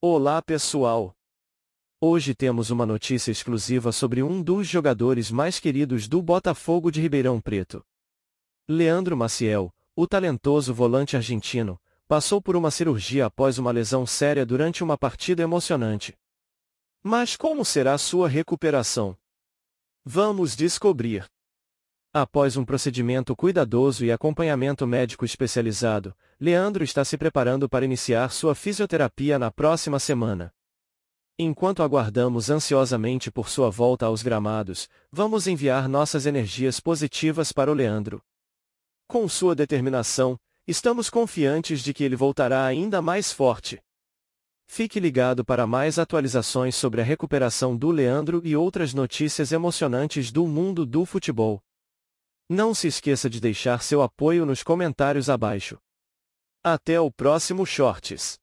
Olá pessoal! Hoje temos uma notícia exclusiva sobre um dos jogadores mais queridos do Botafogo de Ribeirão Preto. Leandro Maciel, o talentoso volante argentino, passou por uma cirurgia após uma lesão séria durante uma partida emocionante. Mas como será sua recuperação? Vamos descobrir. Após um procedimento cuidadoso e acompanhamento médico especializado, Leandro está se preparando para iniciar sua fisioterapia na próxima semana. Enquanto aguardamos ansiosamente por sua volta aos gramados, vamos enviar nossas energias positivas para o Leandro. Com sua determinação, estamos confiantes de que ele voltará ainda mais forte. Fique ligado para mais atualizações sobre a recuperação do Leandro e outras notícias emocionantes do mundo do futebol. Não se esqueça de deixar seu apoio nos comentários abaixo. Até o próximo Shorts!